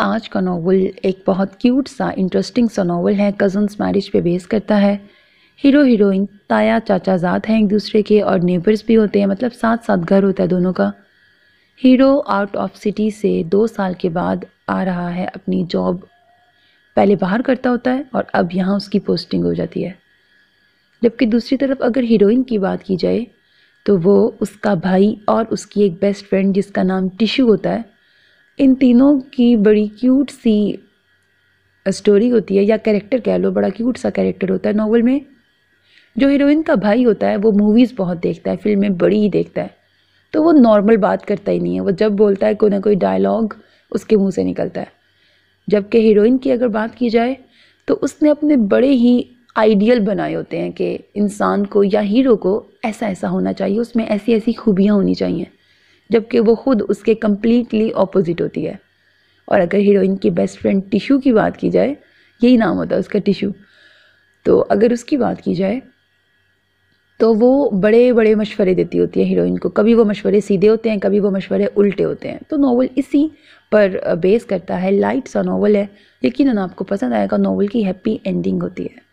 आज का नावल एक बहुत क्यूट सा इंटरेस्टिंग सा नावल है कज़न्स मैरिज पे बेस करता है हीरो हीरोइन ताया चाचा जात हैं एक दूसरे के और नेबर्स भी होते हैं मतलब साथ साथ घर होता है दोनों का हीरो आउट ऑफ सिटी से दो साल के बाद आ रहा है अपनी जॉब पहले बाहर करता होता है और अब यहाँ उसकी पोस्टिंग हो जाती है जबकि दूसरी तरफ अगर हीरोइन की बात की जाए तो वो उसका भाई और उसकी एक बेस्ट फ्रेंड जिसका नाम टिशू होता है इन तीनों की बड़ी क्यूट सी स्टोरी होती है या कैरेक्टर कह लो बड़ा क्यूट सा कैरेक्टर होता है नावल में जो हीरोइन का भाई होता है वो मूवीज़ बहुत देखता है फिल्में बड़ी ही देखता है तो वो नॉर्मल बात करता ही नहीं है वो जब बोलता है कोई ना कोई डायलॉग उसके मुंह से निकलता है जबकि हीरोइन की अगर बात की जाए तो उसने अपने बड़े ही आइडियल बनाए होते हैं कि इंसान को या हीरो को ऐसा ऐसा होना चाहिए उसमें ऐसी ऐसी खूबियाँ होनी चाहिए जबकि वो खुद उसके कम्प्लीटली अपोज़िट होती है और अगर हीरोइन की बेस्ट फ्रेंड टिशू की बात की जाए यही नाम होता है उसका टिशू तो अगर उसकी बात की जाए तो वो बड़े बड़े मशवरे देती होती है हीरोइन को कभी वो मशवरे सीधे होते हैं कभी वो मशवरे उल्टे होते हैं तो नावल इसी पर बेस uh, करता है लाइट सा नावल है यकीन आपको पसंद आएगा नावल की हैप्पी एंडिंग होती है